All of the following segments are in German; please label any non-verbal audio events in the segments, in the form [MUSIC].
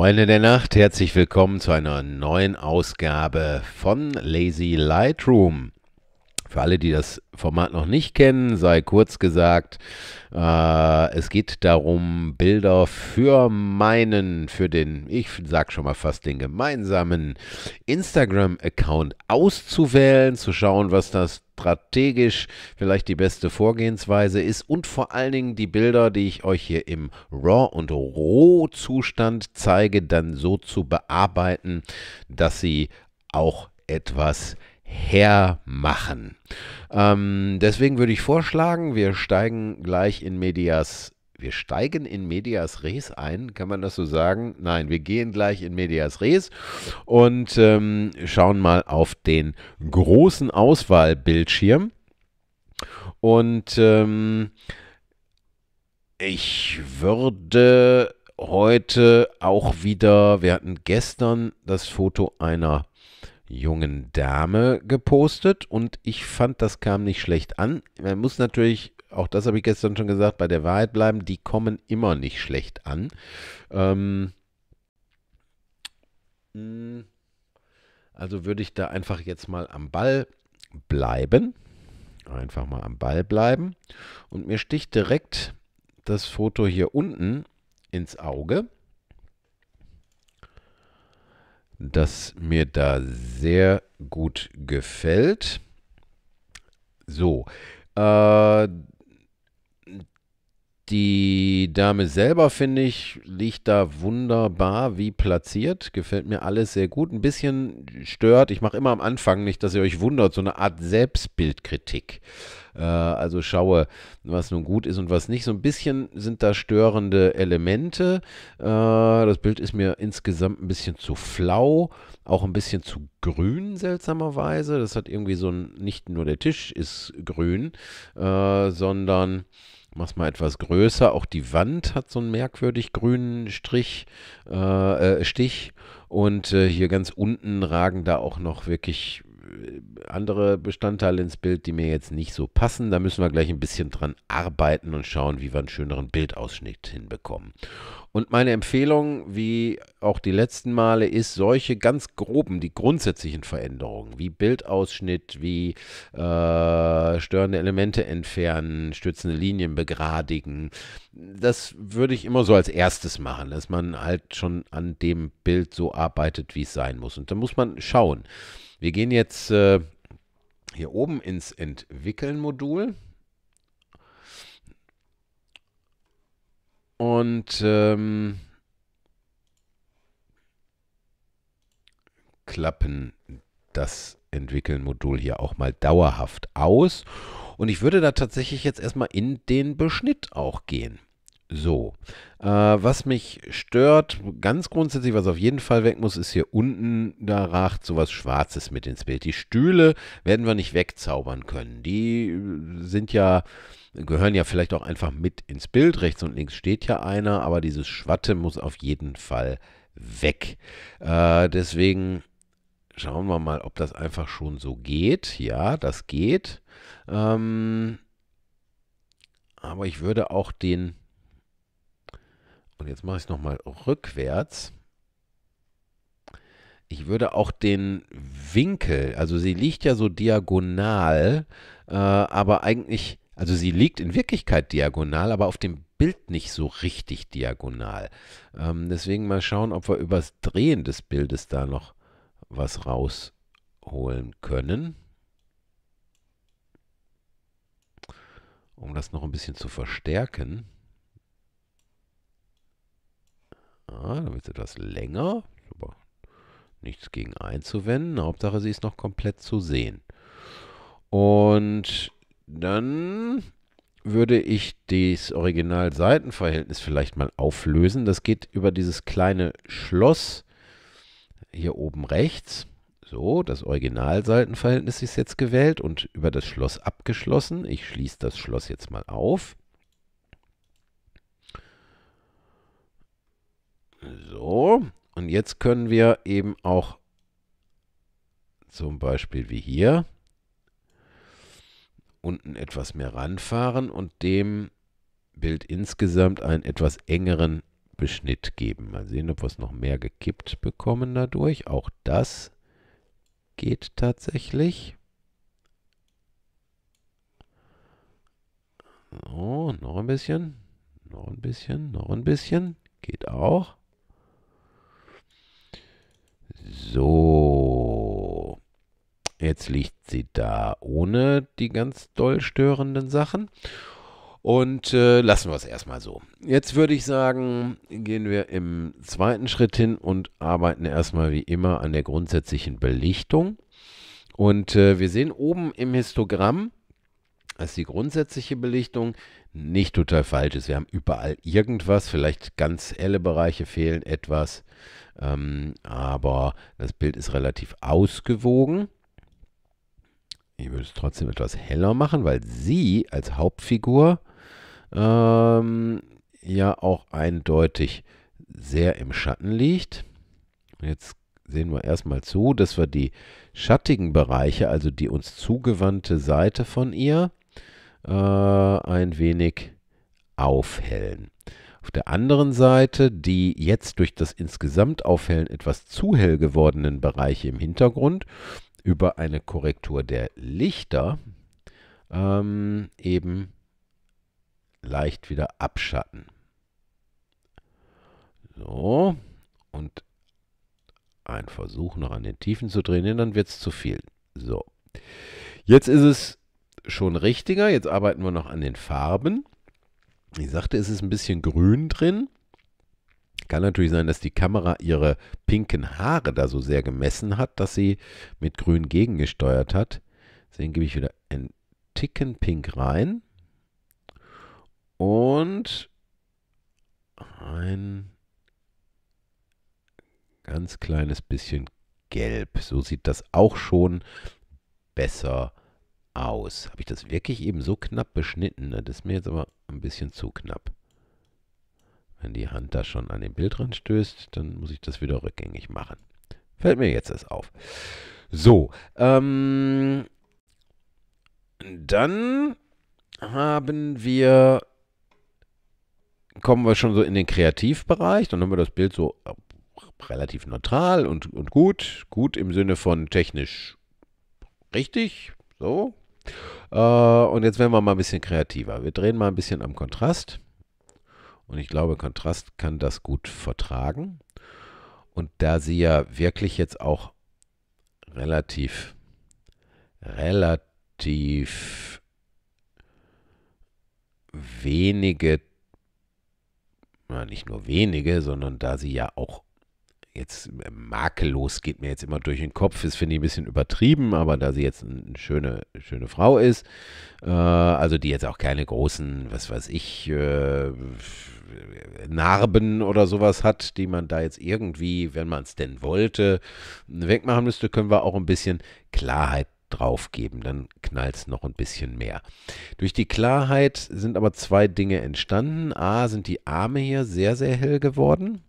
Freunde der Nacht, herzlich willkommen zu einer neuen Ausgabe von Lazy Lightroom. Für alle, die das Format noch nicht kennen, sei kurz gesagt, äh, es geht darum, Bilder für meinen, für den, ich sag schon mal fast den gemeinsamen Instagram-Account auszuwählen, zu schauen, was das strategisch vielleicht die beste Vorgehensweise ist und vor allen Dingen die Bilder, die ich euch hier im RAW und RAW-Zustand zeige, dann so zu bearbeiten, dass sie auch etwas hermachen. Ähm, deswegen würde ich vorschlagen, wir steigen gleich in Medias wir steigen in Medias Res ein, kann man das so sagen? Nein, wir gehen gleich in Medias Res und ähm, schauen mal auf den großen Auswahlbildschirm. Und ähm, ich würde heute auch wieder, wir hatten gestern das Foto einer jungen Dame gepostet und ich fand, das kam nicht schlecht an. Man muss natürlich auch das habe ich gestern schon gesagt, bei der Wahrheit bleiben, die kommen immer nicht schlecht an. Ähm, mm, also würde ich da einfach jetzt mal am Ball bleiben. Einfach mal am Ball bleiben. Und mir sticht direkt das Foto hier unten ins Auge, das mir da sehr gut gefällt. So, äh, die Dame selber, finde ich, liegt da wunderbar wie platziert. Gefällt mir alles sehr gut. Ein bisschen stört, ich mache immer am Anfang nicht, dass ihr euch wundert, so eine Art Selbstbildkritik. Äh, also schaue, was nun gut ist und was nicht. So ein bisschen sind da störende Elemente. Äh, das Bild ist mir insgesamt ein bisschen zu flau, auch ein bisschen zu grün, seltsamerweise. Das hat irgendwie so ein, nicht nur der Tisch ist grün, äh, sondern Mach's mal etwas größer. Auch die Wand hat so einen merkwürdig grünen Strich, äh, äh Stich. Und äh, hier ganz unten ragen da auch noch wirklich andere Bestandteile ins Bild, die mir jetzt nicht so passen. Da müssen wir gleich ein bisschen dran arbeiten und schauen, wie wir einen schöneren Bildausschnitt hinbekommen. Und meine Empfehlung, wie auch die letzten Male, ist, solche ganz groben, die grundsätzlichen Veränderungen, wie Bildausschnitt, wie äh, störende Elemente entfernen, stützende Linien begradigen, das würde ich immer so als erstes machen, dass man halt schon an dem Bild so arbeitet, wie es sein muss. Und da muss man schauen. Wir gehen jetzt äh, hier oben ins Entwickeln-Modul. Und ähm, klappen das Entwickeln-Modul hier auch mal dauerhaft aus. Und ich würde da tatsächlich jetzt erstmal in den Beschnitt auch gehen. So, äh, was mich stört, ganz grundsätzlich, was auf jeden Fall weg muss, ist hier unten, da ragt sowas Schwarzes mit ins Bild. Die Stühle werden wir nicht wegzaubern können. Die äh, sind ja, gehören ja vielleicht auch einfach mit ins Bild. Rechts und links steht ja einer, aber dieses Schwatte muss auf jeden Fall weg. Äh, deswegen schauen wir mal, ob das einfach schon so geht. Ja, das geht. Ähm, aber ich würde auch den und jetzt mache ich es nochmal rückwärts. Ich würde auch den Winkel, also sie liegt ja so diagonal, äh, aber eigentlich, also sie liegt in Wirklichkeit diagonal, aber auf dem Bild nicht so richtig diagonal. Ähm, deswegen mal schauen, ob wir übers Drehen des Bildes da noch was rausholen können. Um das noch ein bisschen zu verstärken. Ja, da wird es etwas länger, aber nichts gegen einzuwenden. Hauptsache, sie ist noch komplett zu sehen. Und dann würde ich das Original-Seitenverhältnis vielleicht mal auflösen. Das geht über dieses kleine Schloss hier oben rechts. So, das Original-Seitenverhältnis ist jetzt gewählt und über das Schloss abgeschlossen. Ich schließe das Schloss jetzt mal auf. So, und jetzt können wir eben auch zum Beispiel wie hier unten etwas mehr ranfahren und dem Bild insgesamt einen etwas engeren Beschnitt geben. Mal sehen, ob wir es noch mehr gekippt bekommen dadurch. Auch das geht tatsächlich. So, noch ein bisschen, noch ein bisschen, noch ein bisschen. Geht auch. So. Jetzt liegt sie da ohne die ganz doll störenden Sachen. Und äh, lassen wir es erstmal so. Jetzt würde ich sagen, gehen wir im zweiten Schritt hin und arbeiten erstmal wie immer an der grundsätzlichen Belichtung. Und äh, wir sehen oben im Histogramm, dass die grundsätzliche Belichtung nicht total falsch ist. Wir haben überall irgendwas, vielleicht ganz helle Bereiche fehlen etwas, ähm, aber das Bild ist relativ ausgewogen. Ich würde es trotzdem etwas heller machen, weil sie als Hauptfigur ähm, ja auch eindeutig sehr im Schatten liegt. Jetzt sehen wir erstmal zu, dass wir die schattigen Bereiche, also die uns zugewandte Seite von ihr, äh, ein wenig aufhellen. Auf der anderen Seite die jetzt durch das insgesamt Aufhellen etwas zu hell gewordenen Bereiche im Hintergrund über eine Korrektur der Lichter ähm, eben leicht wieder abschatten. So, und ein Versuch noch an den Tiefen zu drehen, dann wird es zu viel. So, jetzt ist es schon richtiger. Jetzt arbeiten wir noch an den Farben. Ich sagte, es ist ein bisschen grün drin. Kann natürlich sein, dass die Kamera ihre pinken Haare da so sehr gemessen hat, dass sie mit grün gegengesteuert hat. Deswegen gebe ich wieder einen Ticken pink rein. Und ein ganz kleines bisschen gelb. So sieht das auch schon besser aus aus. Habe ich das wirklich eben so knapp beschnitten? Ne? Das ist mir jetzt aber ein bisschen zu knapp. Wenn die Hand da schon an den Bildrand stößt, dann muss ich das wieder rückgängig machen. Fällt mir jetzt erst auf. So, ähm, dann haben wir, kommen wir schon so in den Kreativbereich, dann haben wir das Bild so äh, relativ neutral und, und gut, gut im Sinne von technisch richtig, so, äh, und jetzt werden wir mal ein bisschen kreativer. Wir drehen mal ein bisschen am Kontrast. Und ich glaube, Kontrast kann das gut vertragen. Und da sie ja wirklich jetzt auch relativ, relativ wenige, na nicht nur wenige, sondern da sie ja auch jetzt äh, makellos geht mir jetzt immer durch den Kopf. Das finde ich ein bisschen übertrieben, aber da sie jetzt eine schöne, schöne Frau ist, äh, also die jetzt auch keine großen, was weiß ich, äh, Narben oder sowas hat, die man da jetzt irgendwie, wenn man es denn wollte, wegmachen müsste, können wir auch ein bisschen Klarheit draufgeben, dann knallt es noch ein bisschen mehr. Durch die Klarheit sind aber zwei Dinge entstanden. A, sind die Arme hier sehr, sehr hell geworden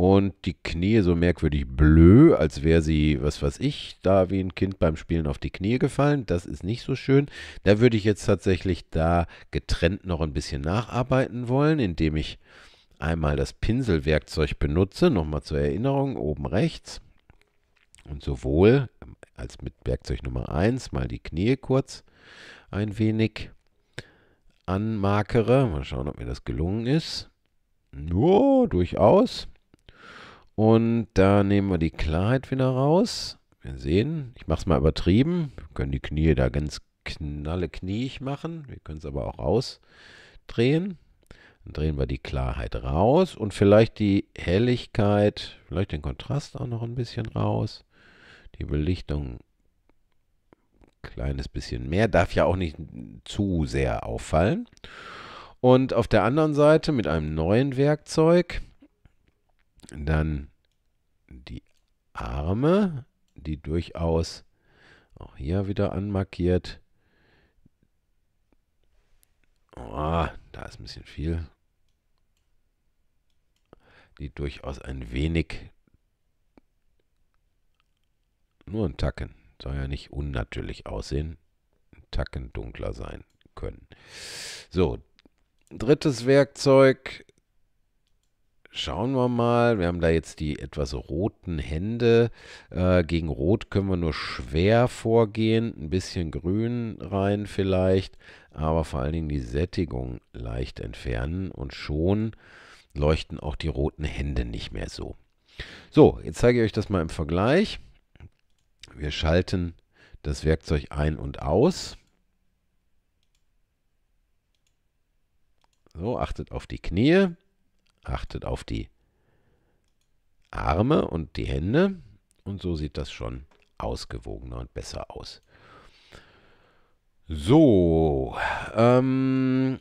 und die Knie so merkwürdig blö, als wäre sie, was weiß ich, da wie ein Kind beim Spielen auf die Knie gefallen. Das ist nicht so schön. Da würde ich jetzt tatsächlich da getrennt noch ein bisschen nacharbeiten wollen, indem ich einmal das Pinselwerkzeug benutze, nochmal zur Erinnerung, oben rechts. Und sowohl als mit Werkzeug Nummer 1 mal die Knie kurz ein wenig anmarkere. Mal schauen, ob mir das gelungen ist. Ja, durchaus. Und da nehmen wir die Klarheit wieder raus. Wir sehen, ich mache es mal übertrieben. Wir können die Knie da ganz knalle knieig machen. Wir können es aber auch rausdrehen. Dann drehen wir die Klarheit raus und vielleicht die Helligkeit, vielleicht den Kontrast auch noch ein bisschen raus. Die Belichtung ein kleines bisschen mehr, darf ja auch nicht zu sehr auffallen. Und auf der anderen Seite mit einem neuen Werkzeug dann die Arme, die durchaus auch hier wieder anmarkiert. Oh, da ist ein bisschen viel. Die durchaus ein wenig nur ein Tacken. Soll ja nicht unnatürlich aussehen. Ein Tacken dunkler sein können. So, drittes Werkzeug Schauen wir mal, wir haben da jetzt die etwas roten Hände. Äh, gegen Rot können wir nur schwer vorgehen, ein bisschen Grün rein vielleicht, aber vor allen Dingen die Sättigung leicht entfernen und schon leuchten auch die roten Hände nicht mehr so. So, jetzt zeige ich euch das mal im Vergleich. Wir schalten das Werkzeug ein und aus. So, achtet auf die Knie. Achtet auf die Arme und die Hände und so sieht das schon ausgewogener und besser aus. So, ähm,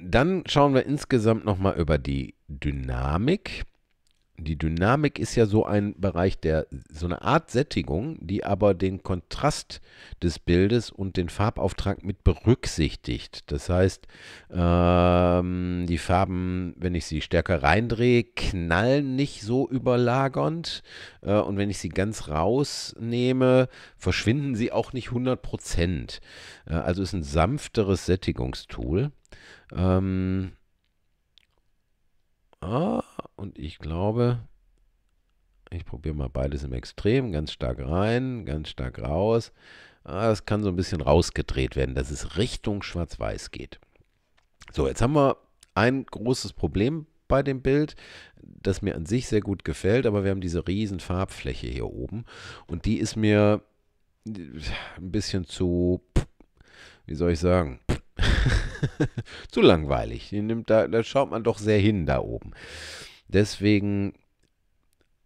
dann schauen wir insgesamt nochmal über die Dynamik die Dynamik ist ja so ein Bereich der, so eine Art Sättigung, die aber den Kontrast des Bildes und den Farbauftrag mit berücksichtigt. Das heißt, ähm, die Farben, wenn ich sie stärker reindrehe, knallen nicht so überlagernd äh, und wenn ich sie ganz rausnehme, verschwinden sie auch nicht 100 Prozent. Äh, also ist ein sanfteres Sättigungstool. Ähm, ah, und ich glaube, ich probiere mal beides im Extrem, ganz stark rein, ganz stark raus. Ah, das kann so ein bisschen rausgedreht werden, dass es Richtung Schwarz-Weiß geht. So, jetzt haben wir ein großes Problem bei dem Bild, das mir an sich sehr gut gefällt, aber wir haben diese riesen Farbfläche hier oben und die ist mir ein bisschen zu, wie soll ich sagen, [LAUGHS] zu langweilig. Da, da schaut man doch sehr hin da oben. Deswegen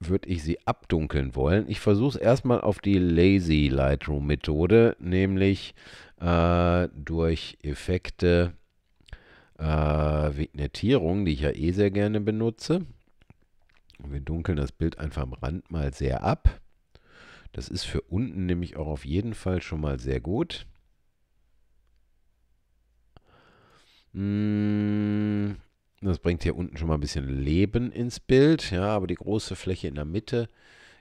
würde ich sie abdunkeln wollen. Ich versuche es erstmal auf die Lazy Lightroom Methode, nämlich äh, durch Effekte äh, Vignettierung, die ich ja eh sehr gerne benutze. Wir dunkeln das Bild einfach am Rand mal sehr ab. Das ist für unten nämlich auch auf jeden Fall schon mal sehr gut. Mm das bringt hier unten schon mal ein bisschen Leben ins Bild, ja, aber die große Fläche in der Mitte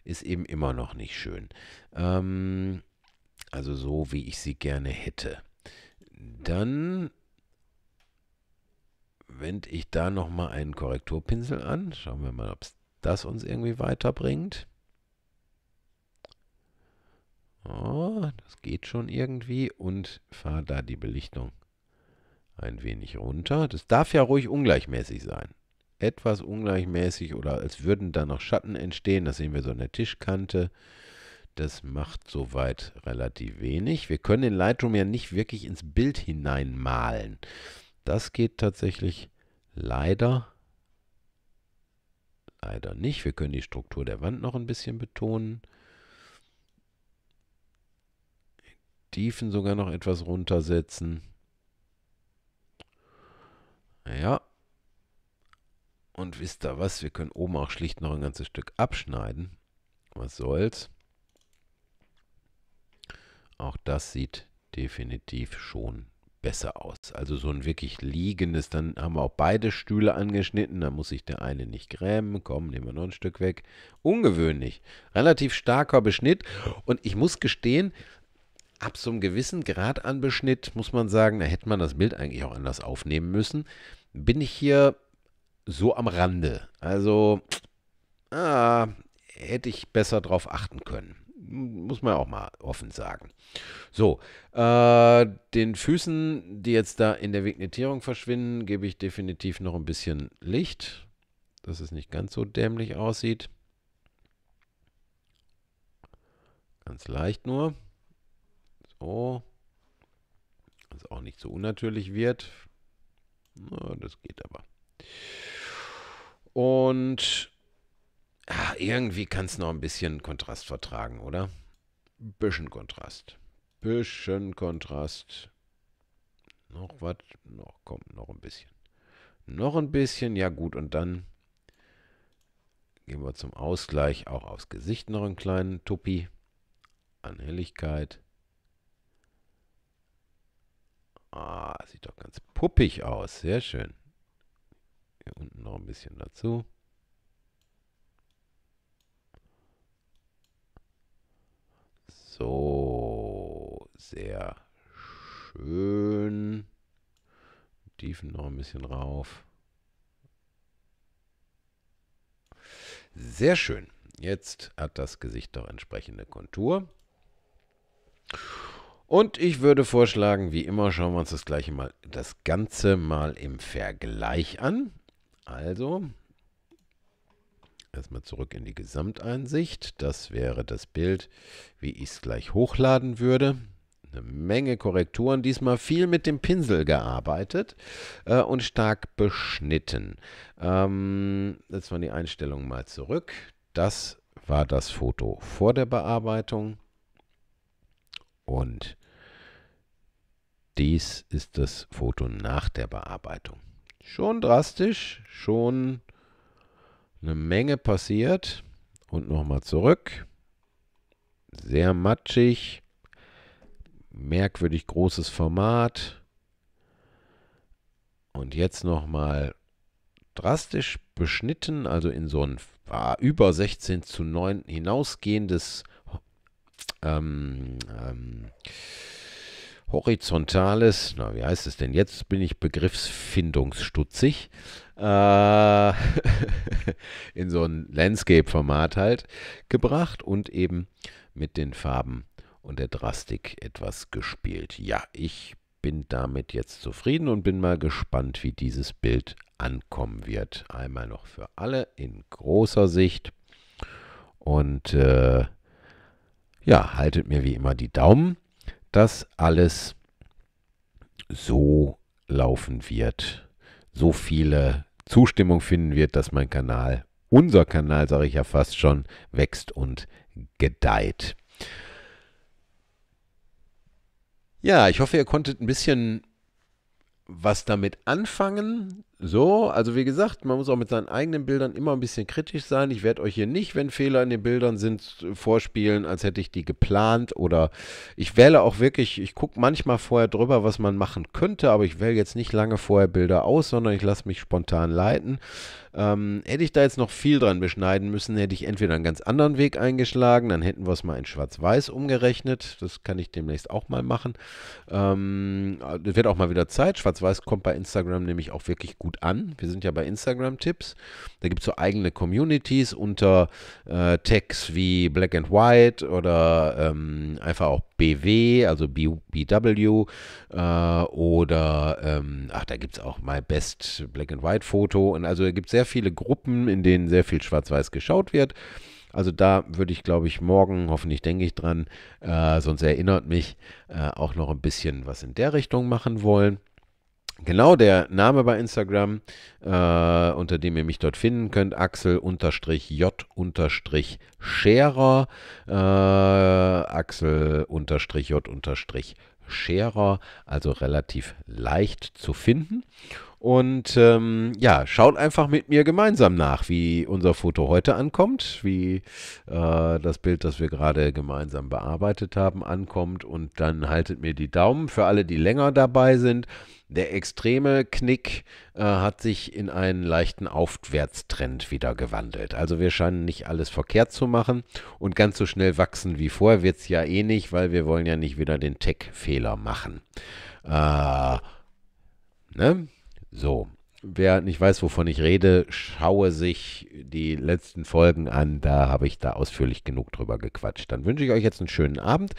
ist eben immer noch nicht schön. Ähm, also so, wie ich sie gerne hätte. Dann wende ich da nochmal einen Korrekturpinsel an. Schauen wir mal, ob das uns irgendwie weiterbringt. Oh, das geht schon irgendwie und fahre da die Belichtung ein wenig runter. Das darf ja ruhig ungleichmäßig sein. Etwas ungleichmäßig oder als würden da noch Schatten entstehen. Das sehen wir so an der Tischkante. Das macht soweit relativ wenig. Wir können den Lightroom ja nicht wirklich ins Bild hineinmalen. Das geht tatsächlich leider, leider nicht. Wir können die Struktur der Wand noch ein bisschen betonen. Tiefen sogar noch etwas runtersetzen. Ja. Und wisst ihr was? Wir können oben auch schlicht noch ein ganzes Stück abschneiden. Was soll's. Auch das sieht definitiv schon besser aus. Also so ein wirklich liegendes, dann haben wir auch beide Stühle angeschnitten, da muss sich der eine nicht grämen. Komm, nehmen wir noch ein Stück weg. Ungewöhnlich. Relativ starker Beschnitt und ich muss gestehen, ab so einem gewissen Grad an Beschnitt muss man sagen, da hätte man das Bild eigentlich auch anders aufnehmen müssen, bin ich hier so am Rande. Also ah, hätte ich besser drauf achten können. Muss man auch mal offen sagen. So, äh, den Füßen, die jetzt da in der Vignettierung verschwinden, gebe ich definitiv noch ein bisschen Licht, dass es nicht ganz so dämlich aussieht. Ganz leicht nur. XO. Was auch nicht so unnatürlich wird. Na, das geht aber. Und ach, irgendwie kann es noch ein bisschen Kontrast vertragen, oder? bisschen Kontrast. Bisschen Kontrast. Noch was? Noch, komm, noch ein bisschen. Noch ein bisschen, ja gut. Und dann gehen wir zum Ausgleich auch aufs Gesicht noch einen kleinen Tuppi an Helligkeit. Ah, sieht doch ganz puppig aus. Sehr schön. Hier unten noch ein bisschen dazu. So, sehr schön. Tiefen noch ein bisschen rauf. Sehr schön. Jetzt hat das Gesicht doch entsprechende Kontur. Und ich würde vorschlagen, wie immer schauen wir uns das, gleiche mal, das Ganze mal im Vergleich an. Also, erstmal zurück in die Gesamteinsicht. Das wäre das Bild, wie ich es gleich hochladen würde. Eine Menge Korrekturen, diesmal viel mit dem Pinsel gearbeitet äh, und stark beschnitten. Ähm, jetzt mal die Einstellungen mal zurück. Das war das Foto vor der Bearbeitung. Und dies ist das Foto nach der Bearbeitung. Schon drastisch, schon eine Menge passiert. Und nochmal zurück. Sehr matschig. Merkwürdig großes Format. Und jetzt nochmal drastisch beschnitten, also in so ein über 16 zu 9 hinausgehendes ähm, ähm, horizontales, na wie heißt es denn jetzt, bin ich begriffsfindungsstutzig, äh, [LAUGHS] in so ein Landscape-Format halt gebracht und eben mit den Farben und der Drastik etwas gespielt. Ja, ich bin damit jetzt zufrieden und bin mal gespannt, wie dieses Bild ankommen wird. Einmal noch für alle in großer Sicht und äh, ja, haltet mir wie immer die Daumen, dass alles so laufen wird, so viele Zustimmung finden wird, dass mein Kanal, unser Kanal, sage ich ja fast schon, wächst und gedeiht. Ja, ich hoffe, ihr konntet ein bisschen was damit anfangen, so, also wie gesagt, man muss auch mit seinen eigenen Bildern immer ein bisschen kritisch sein. Ich werde euch hier nicht, wenn Fehler in den Bildern sind, vorspielen, als hätte ich die geplant oder ich wähle auch wirklich, ich gucke manchmal vorher drüber, was man machen könnte, aber ich wähle jetzt nicht lange vorher Bilder aus, sondern ich lasse mich spontan leiten. Ähm, hätte ich da jetzt noch viel dran beschneiden müssen, hätte ich entweder einen ganz anderen Weg eingeschlagen, dann hätten wir es mal in Schwarz-Weiß umgerechnet. Das kann ich demnächst auch mal machen. Ähm, ah, das wird auch mal wieder Zeit. Schwarz-Weiß kommt bei Instagram nämlich auch wirklich gut an. Wir sind ja bei Instagram-Tipps. Da gibt es so eigene Communities unter äh, Tags wie Black and White oder ähm, einfach auch BW, also BW äh, oder, ähm, ach, da gibt es auch My Best Black and White Foto. Und also es gibt sehr viele Gruppen, in denen sehr viel schwarz-weiß geschaut wird. Also da würde ich, glaube ich, morgen, hoffentlich denke ich dran, äh, sonst erinnert mich, äh, auch noch ein bisschen was in der Richtung machen wollen. Genau der Name bei Instagram, äh, unter dem ihr mich dort finden könnt, Axel-J-Scherer, äh, Axel-J-Scherer, also relativ leicht zu finden. Und ähm, ja, schaut einfach mit mir gemeinsam nach, wie unser Foto heute ankommt, wie äh, das Bild, das wir gerade gemeinsam bearbeitet haben, ankommt. Und dann haltet mir die Daumen für alle, die länger dabei sind. Der extreme Knick äh, hat sich in einen leichten Aufwärtstrend wieder gewandelt. Also wir scheinen nicht alles verkehrt zu machen und ganz so schnell wachsen wie vorher wird es ja eh nicht, weil wir wollen ja nicht wieder den Tech-Fehler machen. Äh, ne? So, wer nicht weiß, wovon ich rede, schaue sich die letzten Folgen an. Da habe ich da ausführlich genug drüber gequatscht. Dann wünsche ich euch jetzt einen schönen Abend.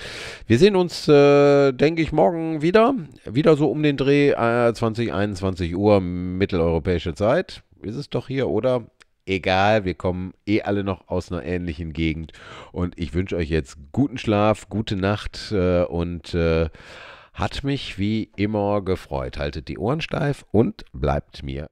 Wir sehen uns, äh, denke ich, morgen wieder. Wieder so um den Dreh, äh, 20, 21 Uhr, mitteleuropäische Zeit. Ist es doch hier, oder? Egal, wir kommen eh alle noch aus einer ähnlichen Gegend. Und ich wünsche euch jetzt guten Schlaf, gute Nacht äh, und. Äh, hat mich wie immer gefreut. Haltet die Ohren steif und bleibt mir